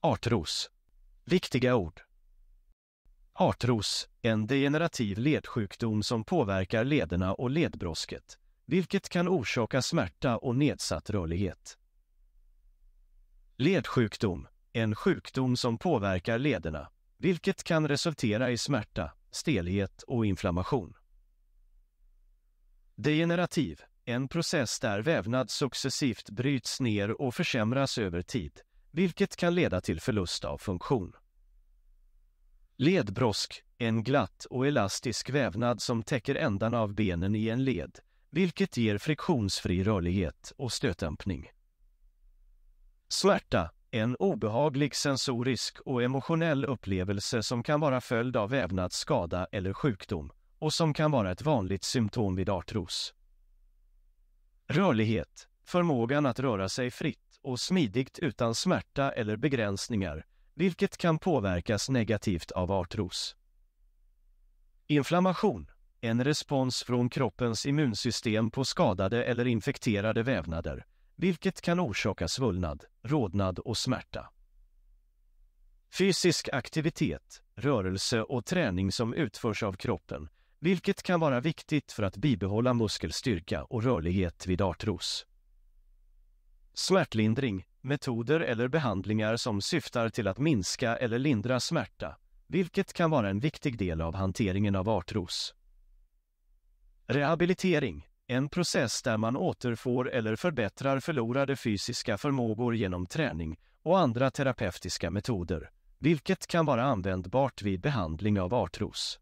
Artros. Viktiga ord. Artros, en degenerativ ledsjukdom som påverkar lederna och ledbrosket, vilket kan orsaka smärta och nedsatt rörlighet. Ledsjukdom, en sjukdom som påverkar lederna, vilket kan resultera i smärta, stelhet och inflammation. Degenerativ, en process där vävnad successivt bryts ner och försämras över tid, vilket kan leda till förlust av funktion. Ledbrosk, en glatt och elastisk vävnad som täcker ändarna av benen i en led, vilket ger friktionsfri rörlighet och stötdämpning. Smärta, en obehaglig sensorisk och emotionell upplevelse som kan vara följd av vävnadsskada eller sjukdom och som kan vara ett vanligt symptom vid artros. Rörlighet, förmågan att röra sig fritt och smidigt utan smärta eller begränsningar, vilket kan påverkas negativt av artros. Inflammation en respons från kroppens immunsystem på skadade eller infekterade vävnader, vilket kan orsaka svullnad, rodnad och smärta. Fysisk aktivitet, rörelse och träning som utförs av kroppen, vilket kan vara viktigt för att bibehålla muskelstyrka och rörlighet vid artros. Smärtlindring, metoder eller behandlingar som syftar till att minska eller lindra smärta, vilket kan vara en viktig del av hanteringen av artros. Rehabilitering, en process där man återfår eller förbättrar förlorade fysiska förmågor genom träning och andra terapeutiska metoder, vilket kan vara användbart vid behandling av artros.